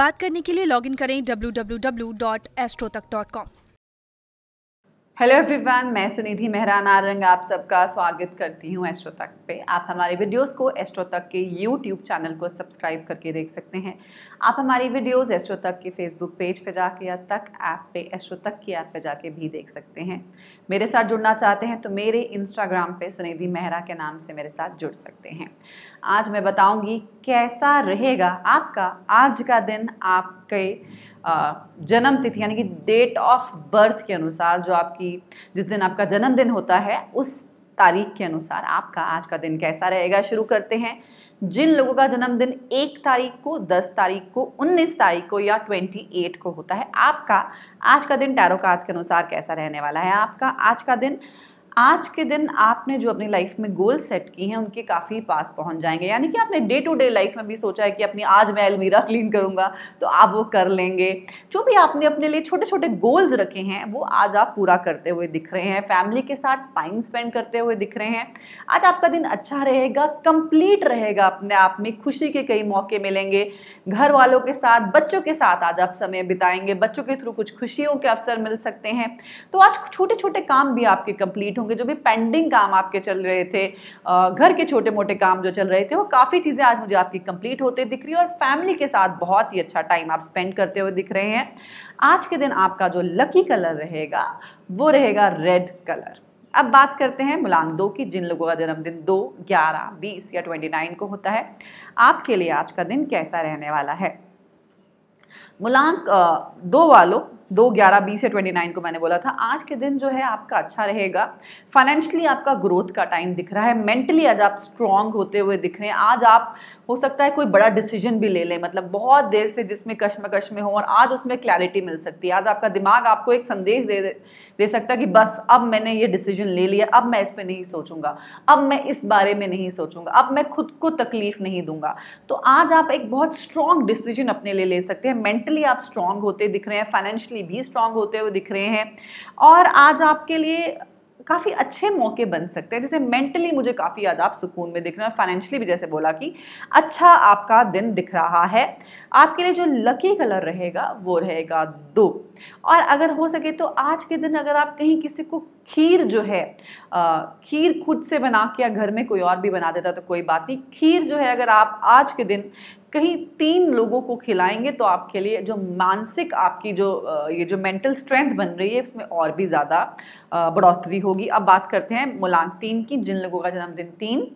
बात करने के लिए लॉगिन करें W W W dot Astrotak dot com hello everyone मैं सुनिधि मेहरा नारंग आप सबका स्वागत करती हूँ एस्ट्रो तक पे आप हमारे वीडियोस को एस्ट्रो तक के यूट्यूब चैनल को सब्सक्राइब करके देख सकते हैं आप हमारी वीडियोस एस्ट्रो तक के फेसबुक पेज पे जाके या तक ऐप पे एस्ट्रो तक की ऐप पे जाके भी देख सकते हैं मेरे साथ जुड़ना चाहते हैं तो मेरे इंस्टाग्राम पर सुनिधि मेहरा के नाम से मेरे साथ जुड़ सकते हैं आज मैं बताऊँगी कैसा रहेगा आपका आज का दिन आप के जन्म तिथि यानी कि डेट ऑफ बर्थ के अनुसार जो आपकी जिस दिन आपका जन्मदिन होता है उस तारीख के अनुसार आपका आज का दिन कैसा रहेगा शुरू करते हैं जिन लोगों का जन्मदिन एक तारीख को दस तारीख को उन्नीस तारीख को या ट्वेंटी एट को होता है आपका आज का दिन टैरो आज के अनुसार कैसा रहने वाला है आपका आज का दिन आज के दिन आपने जो अपनी लाइफ में गोल सेट की हैं उनके काफ़ी पास पहुंच जाएंगे यानी कि आपने डे टू डे लाइफ में भी सोचा है कि अपनी आज मैं अलमीरा क्लीन करूंगा तो आप वो कर लेंगे जो भी आपने अपने लिए छोटे छोटे गोल्स रखे हैं वो आज आप पूरा करते हुए दिख रहे हैं फैमिली के साथ टाइम स्पेंड करते हुए दिख रहे हैं आज आपका दिन अच्छा रहेगा कंप्लीट रहेगा अपने आप में खुशी के कई मौके मिलेंगे घर वालों के साथ बच्चों के साथ आज आप समय बिताएंगे बच्चों के थ्रू कुछ खुशियों के अवसर मिल सकते हैं तो आज छोटे छोटे काम भी आपके कंप्लीट होंगे जो भी पेंडिंग काम आपके चल रहे थे घर के छोटे मोटे काम जो चल रहे थे वो काफ़ी चीज़ें आज मुझे आपकी कंप्लीट होते दिख रही है और फैमिली के साथ बहुत ही अच्छा टाइम आप स्पेंड करते हुए दिख रहे हैं आज के दिन आपका जो लकी कलर रहेगा वो रहेगा रेड कलर अब बात करते हैं मूलांक दो की जिन लोगों का जन्मदिन दो ग्यारह बीस या ट्वेंटी नाइन को होता है आपके लिए आज का दिन कैसा रहने वाला है मुलांक दो वालों दो ग्यारह बीस या ट्वेंटी नाइन को मैंने बोला था आज के दिन जो है आपका अच्छा रहेगा फाइनेंशियली आपका ग्रोथ का टाइम दिख रहा है मेंटली आज आप स्ट्रांग होते हुए दिख रहे हैं आज आप हो सकता है कोई बड़ा डिसीजन भी ले लें मतलब बहुत देर से जिसमें कश्मकश में हो और आज उसमें क्लैरिटी मिल सकती है आज आपका दिमाग आपको एक संदेश दे दे सकता है कि बस अब मैंने ये डिसीजन ले लिया अब मैं इस पर नहीं सोचूंगा अब मैं इस बारे में नहीं सोचूंगा अब मैं खुद को तकलीफ नहीं दूंगा तो आज आप एक बहुत स्ट्रांग डिसीजन अपने लिए ले सकते हैं मेंटली आप स्ट्रांग होते दिख रहे हैं फाइनेंशियली काफ़ी भी स्ट्रांग होते हुए दिख रहे हैं और आज आपके लिए काफ़ी अच्छे मौके बन सकते हैं जैसे मेंटली मुझे काफ़ी आज आप सुकून में दिख रहे हैं और फाइनेंशियली भी जैसे बोला कि अच्छा आपका दिन दिख रहा है आपके लिए जो लकी कलर रहेगा वो रहेगा दो और अगर हो सके तो आज के दिन अगर आप कहीं किसी को खीर जो है खीर खुद से बना के या घर में कोई और भी बना देता तो कोई बात नहीं खीर जो है अगर आप आज के दिन कहीं तीन लोगों को खिलाएंगे तो आपके लिए जो मानसिक आपकी जो ये जो मेंटल स्ट्रेंथ बन रही है उसमें और भी ज़्यादा बढ़ोतरी होगी अब बात करते हैं मूलांक तीन की जिन लोगों का जन्मदिन तीन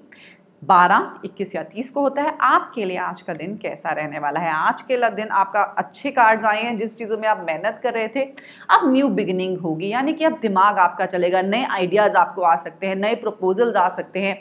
बारह इक्कीस या तीस को होता है आपके लिए आज का दिन कैसा रहने वाला है आज के दिन आपका अच्छे कार्ड्स आए हैं जिस चीज़ों में आप मेहनत कर रहे थे अब न्यू बिगिनिंग होगी यानी कि अब दिमाग आपका चलेगा नए आइडियाज़ आपको आ सकते हैं नए प्रपोजल्स आ सकते हैं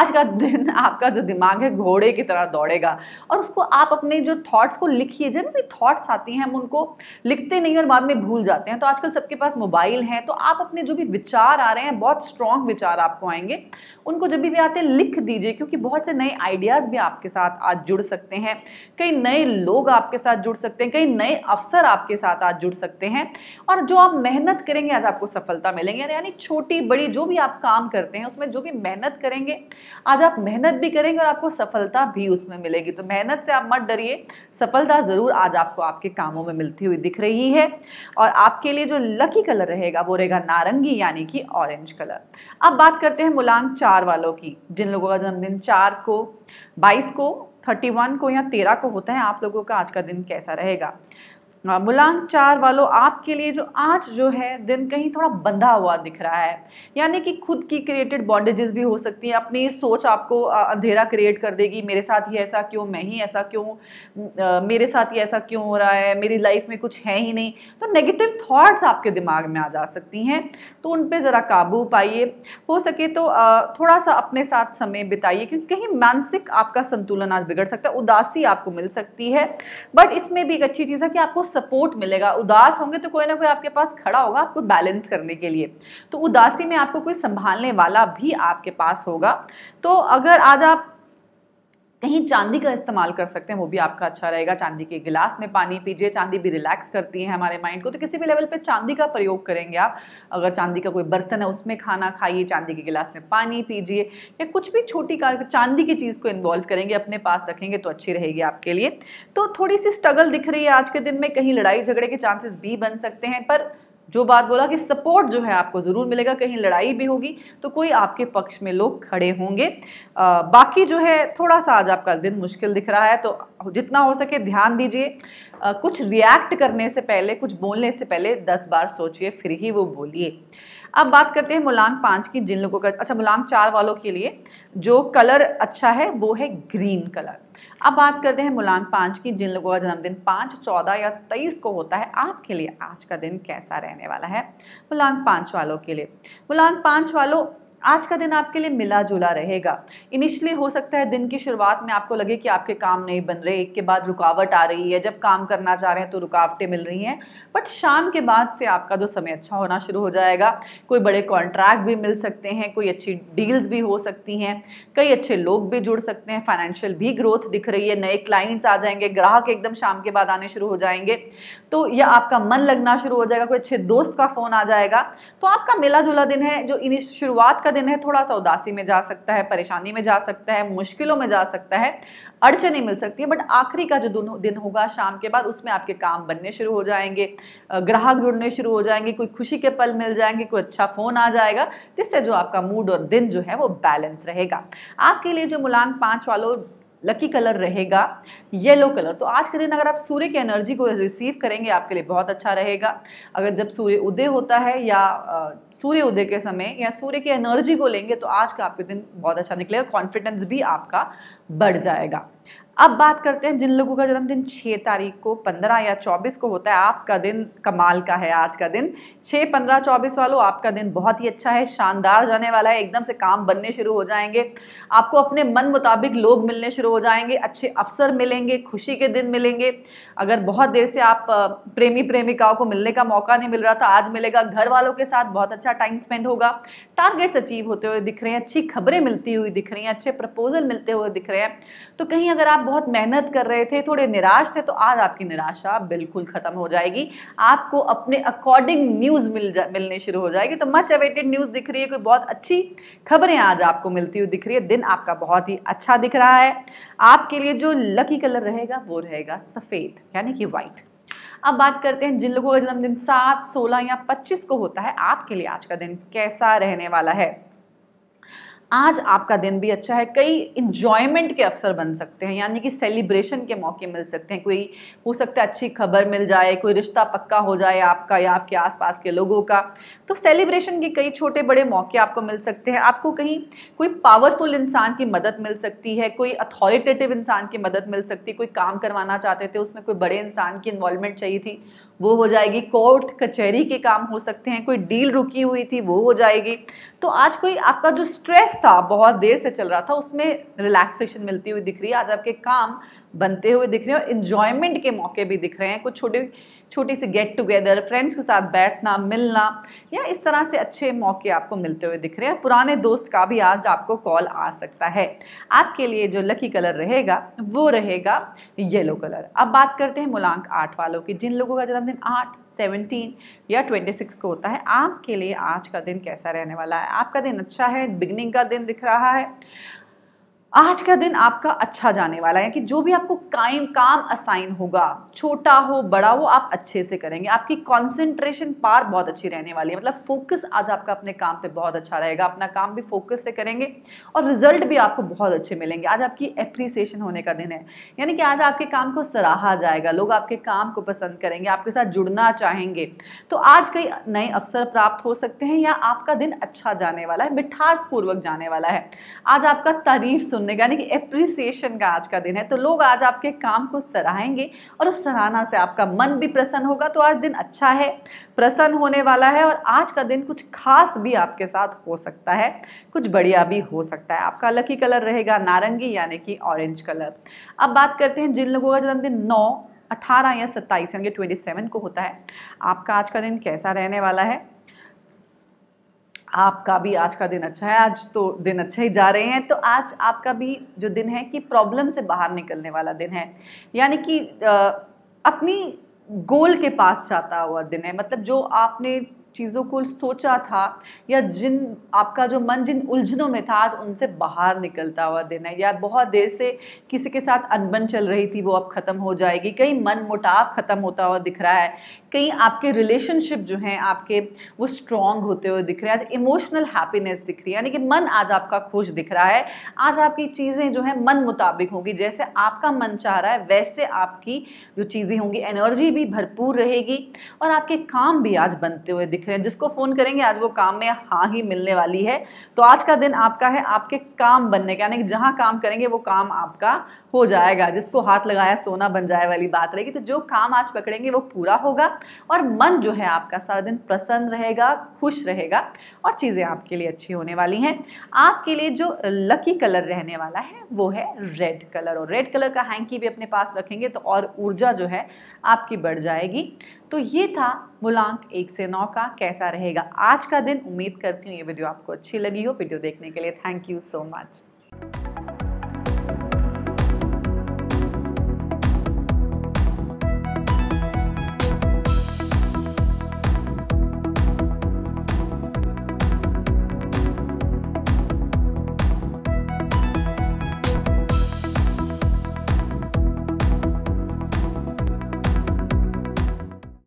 आज का दिन आपका जो दिमाग है घोड़े की तरह दौड़ेगा और उसको आप अपने जो थाट्स को लिखिए जब भी थाट्स आती हैं हम उनको लिखते नहीं और बाद में भूल जाते हैं तो आजकल सबके पास मोबाइल हैं तो आप अपने जो भी विचार आ रहे हैं बहुत स्ट्रॉन्ग विचार आपको आएंगे उनको जब भी आते लिख दीजिए क्योंकि बहुत से नए आइडियाज़ भी आपके साथ आज जुड़ सकते हैं कई नए लोग आपके साथ जुड़ सकते हैं कई नए अवसर आपके साथ आज जुड़ सकते हैं और जो आप मेहनत करेंगे आज आपको सफलता मिलेंगे यानी छोटी बड़ी जो भी आप काम करते हैं उसमें जो भी मेहनत करेंगे आज आप मेहनत भी करेंगे और आपको सफलता भी उसमें मिलेगी तो मेहनत से आप मत डरिए सफलता ज़रूर आज आपको आपके कामों में मिलती हुई दिख रही है और आपके लिए जो लकी कलर रहेगा वो रहेगा नारंगी यानी कि ऑरेंज कलर अब बात करते हैं मुलांक चार वालों की जिन लोगों का जन्मदिन दिन चार को बाईस को थर्टी वन को या तेरह को होता है आप लोगों का आज का दिन कैसा रहेगा बुलांग चार वालों आपके लिए जो आज जो है दिन कहीं थोड़ा बंधा हुआ दिख रहा है यानी कि खुद की क्रिएटेड बॉन्डेजेस भी हो सकती हैं अपनी सोच आपको अंधेरा क्रिएट कर देगी मेरे साथ ही ऐसा क्यों मैं ही ऐसा क्यों मेरे साथ ही ऐसा क्यों हो रहा है मेरी लाइफ में कुछ है ही नहीं तो नेगेटिव थाट्स आपके दिमाग में आ जा सकती हैं तो उन पर ज़रा काबू पाइए हो सके तो थोड़ा सा अपने साथ समय बिताइए क्योंकि कहीं मानसिक आपका संतुलन आज बिगड़ सकता है उदासी आपको मिल सकती है बट इसमें भी एक अच्छी चीज़ है कि आपको सपोर्ट मिलेगा उदास होंगे तो कोई ना कोई आपके पास खड़ा होगा आपको बैलेंस करने के लिए तो उदासी में आपको कोई संभालने वाला भी आपके पास होगा तो अगर आज आप कहीं चांदी का इस्तेमाल कर सकते हैं वो भी आपका अच्छा रहेगा चांदी के गिलास में पानी पीजिए चांदी भी रिलैक्स करती है हमारे माइंड को तो किसी भी लेवल पे चांदी का प्रयोग करेंगे आप अगर चांदी का कोई बर्तन है उसमें खाना खाइए चांदी के गिलास में पानी पीजिए या कुछ भी छोटी का चांदी की चीज़ को इन्वॉल्व करेंगे अपने पास रखेंगे तो अच्छी रहेगी आपके लिए तो थोड़ी सी स्ट्रगल दिख रही है आज के दिन में कहीं लड़ाई झगड़े के चांसेस भी बन सकते हैं पर जो बात बोला कि सपोर्ट जो है आपको ज़रूर मिलेगा कहीं लड़ाई भी होगी तो कोई आपके पक्ष में लोग खड़े होंगे बाकी जो है थोड़ा सा आज आपका दिन मुश्किल दिख रहा है तो जितना हो सके ध्यान दीजिए कुछ रिएक्ट करने से पहले कुछ बोलने से पहले दस बार सोचिए फिर ही वो बोलिए अब बात करते हैं मूलांक पाँच की जिन लोगों का अच्छा मूलांक चार वालों के लिए जो कलर अच्छा है वो है ग्रीन कलर अब बात करते हैं मुलान पांच की जिन लोगों का जन्मदिन पांच चौदह या तेईस को होता है आपके लिए आज का दिन कैसा रहने वाला है मुलान पांच वालों के लिए मुलान पांच वालों आज का दिन आपके लिए मिला जुला रहेगा इनिशियली हो सकता है दिन की शुरुआत में आपको लगे कि आपके काम नहीं बन रहे एक के बाद रुकावट आ रही है जब काम करना चाह रहे हैं तो रुकावटें मिल रही हैं बट शाम के बाद से आपका जो समय अच्छा होना शुरू हो जाएगा कोई बड़े कॉन्ट्रैक्ट भी मिल सकते हैं कोई अच्छी डील्स भी हो सकती हैं कई अच्छे लोग भी जुड़ सकते हैं फाइनेंशियल भी ग्रोथ दिख रही है नए क्लाइंट्स आ जाएंगे ग्राहक एकदम शाम के बाद आने शुरू हो जाएंगे तो या आपका मन लगना शुरू हो जाएगा कोई अच्छे दोस्त का फ़ोन आ जाएगा तो आपका मिला जुला दिन है जो इन शुरुआत का का दिन है थोड़ा सा उदासी में जा सकता है परेशानी में जा सकता है मुश्किलों में जा सकता है अड़चने मिल सकती है बट आखिरी का जो दिन होगा शाम के बाद उसमें आपके काम बनने शुरू हो जाएंगे ग्राहक जुड़ने शुरू हो जाएंगे कोई खुशी के पल मिल जाएंगे कोई अच्छा फ़ोन आ जाएगा जिससे जो आपका मूड और दिन जो है वो बैलेंस रहेगा आपके लिए जो मूलांक पांच वालों लकी कलर रहेगा येलो कलर तो आज के दिन अगर आप सूर्य की एनर्जी को रिसीव करेंगे आपके लिए बहुत अच्छा रहेगा अगर जब सूर्य उदय होता है या सूर्य उदय के समय या सूर्य की एनर्जी को लेंगे तो आज का आपके दिन बहुत अच्छा निकलेगा कॉन्फिडेंस भी आपका बढ़ जाएगा अब बात करते हैं जिन लोगों का जन्मदिन 6 तारीख को 15 या 24 को होता है आपका दिन कमाल का है आज का दिन 6, 15, 24 वालों आपका दिन बहुत ही अच्छा है शानदार जाने वाला है एकदम से काम बनने शुरू हो जाएंगे आपको अपने मन मुताबिक लोग मिलने शुरू हो जाएंगे अच्छे अवसर मिलेंगे खुशी के दिन मिलेंगे अगर बहुत देर से आप प्रेमी प्रेमिकाओं को मिलने का मौका नहीं मिल रहा था आज मिलेगा घर वालों के साथ बहुत अच्छा टाइम स्पेंड होगा टारगेट्स अचीव होते हुए दिख रहे हैं अच्छी खबरें मिलती हुई दिख रही हैं अच्छे प्रपोजल मिलते हुए दिख रहे हैं तो कहीं अगर अगर आप बहुत मेहनत कर रहे थे थोड़े निराश थे तो आज आपकी निराशा बिल्कुल ख़त्म हो जाएगी आपको अपने अकॉर्डिंग न्यूज़ मिल मिलने शुरू हो जाएगी तो मच अवेटेड न्यूज़ दिख रही है कोई बहुत अच्छी खबरें आज आपको मिलती हुई दिख रही है दिन आपका बहुत ही अच्छा दिख रहा है आपके लिए जो लकी कलर रहेगा वो रहेगा सफ़ेद यानी कि व्हाइट अब बात करते हैं जिन लोगों का जन्मदिन सात सोलह या पच्चीस को होता है आपके लिए आज का दिन कैसा रहने वाला है आज आपका दिन भी अच्छा है कई इंजॉयमेंट के अवसर बन सकते हैं यानी कि सेलिब्रेशन के मौके मिल सकते हैं कोई हो सकता है अच्छी खबर मिल जाए कोई रिश्ता पक्का हो जाए आपका या आपके आसपास के लोगों का तो सेलिब्रेशन के कई छोटे बड़े मौके आपको मिल सकते हैं आपको कहीं कोई पावरफुल इंसान की मदद मिल सकती है कोई अथॉरिटेटिव इंसान की मदद मिल सकती है कोई काम करवाना चाहते थे उसमें कोई बड़े इंसान की इन्वॉल्वमेंट चाहिए थी वो हो जाएगी कोर्ट कचहरी के काम हो सकते हैं कोई डील रुकी हुई थी वो हो जाएगी तो आज कोई आपका जो स्ट्रेस था बहुत देर से चल रहा था उसमें रिलैक्सेशन मिलती हुई दिख रही है आज आपके काम बनते हुए दिख रहे हैं और इन्जॉयमेंट के मौके भी दिख रहे हैं कुछ छोटे छोटी सी गेट टुगेदर फ्रेंड्स के साथ बैठना मिलना या इस तरह से अच्छे मौके आपको मिलते हुए दिख रहे हैं पुराने दोस्त का भी आज आपको कॉल आ सकता है आपके लिए जो लकी कलर रहेगा वो रहेगा येलो कलर अब बात करते हैं मूलांक आठ वालों की जिन लोगों का जन्मदिन आठ सेवनटीन या ट्वेंटी सिक्स को होता है आपके लिए आज का दिन कैसा रहने वाला है आपका दिन अच्छा है बिगनिंग का दिन दिख रहा है आज का दिन आपका अच्छा जाने वाला है कि जो भी आपको काम काम असाइन होगा छोटा हो बड़ा हो आप अच्छे से करेंगे आपकी कंसंट्रेशन पार बहुत अच्छी रहने वाली है मतलब फोकस आज आपका अपने काम पे बहुत अच्छा रहेगा अपना काम भी फोकस से करेंगे और रिजल्ट भी आपको बहुत अच्छे मिलेंगे आज आपकी एप्रिसिएशन होने का दिन है यानी कि आज आपके काम को सराहा जाएगा लोग आपके काम को पसंद करेंगे आपके साथ जुड़ना चाहेंगे तो आज कई नए अवसर प्राप्त हो सकते हैं या आपका दिन अच्छा जाने वाला है मिठास पूर्वक जाने वाला है आज आपका तारीफ सुनने का यानी कि अप्रिसिएशन का आज का दिन है तो लोग आज आपके काम को सराहेंगे और उस सराहना से आपका मन भी प्रसन्न होगा तो आज दिन अच्छा है प्रसन्न होने वाला है और आज का दिन कुछ खास भी आपके साथ हो सकता है कुछ बढ़िया भी हो सकता है आपका लकी कलर रहेगा नारंगी यानी कि ऑरेंज कलर अब बात करते हैं जिन लोगों का जन्मदिन नौ अठारह या सत्ताईस यानी ट्वेंटी सेवन को होता है आपका आज का दिन कैसा रहने वाला है आपका भी आज का दिन अच्छा है आज तो दिन अच्छा ही जा रहे हैं तो आज आपका भी जो दिन है कि प्रॉब्लम से बाहर निकलने वाला दिन है यानी कि अपनी गोल के पास जाता हुआ दिन है मतलब जो आपने चीज़ों को सोचा था या जिन आपका जो मन जिन उलझनों में था आज उनसे बाहर निकलता हुआ दिन है या बहुत देर से किसी के साथ अनबन चल रही थी वो अब ख़त्म हो जाएगी कहीं मन मुटाव ख़त्म होता हुआ दिख रहा है कहीं आपके रिलेशनशिप जो हैं आपके वो स्ट्रॉन्ग होते हुए दिख रहे हैं आज इमोशनल हैप्पीनेस दिख रही है यानी कि मन आज आपका खुश दिख रहा है आज आपकी चीज़ें जो हैं मन मुताबिक होंगी जैसे आपका मन चाह रहा है वैसे आपकी जो चीज़ें होंगी एनर्जी भी भरपूर रहेगी और आपके काम भी आज बनते हुए दिख दिख रहे हैं जिसको फ़ोन करेंगे आज वो काम में हाँ ही मिलने वाली है तो आज का दिन आपका है आपके काम बनने का यानी कि जहाँ काम करेंगे वो काम आपका हो जाएगा जिसको हाथ लगाया सोना बन जाए वाली बात रहेगी तो जो काम आज पकड़ेंगे वो पूरा होगा और मन जो है आपका सारा दिन प्रसन्न रहेगा खुश रहेगा और चीज़ें आपके लिए अच्छी होने वाली हैं आपके लिए जो लकी कलर रहने वाला है वो है रेड कलर और रेड कलर का हैंकी भी अपने पास रखेंगे तो और ऊर्जा जो है आपकी बढ़ जाएगी तो ये था मूलांक एक से नौ का कैसा रहेगा आज का दिन उम्मीद करती हूँ ये वीडियो आपको अच्छी लगी हो वीडियो देखने के लिए थैंक यू सो मच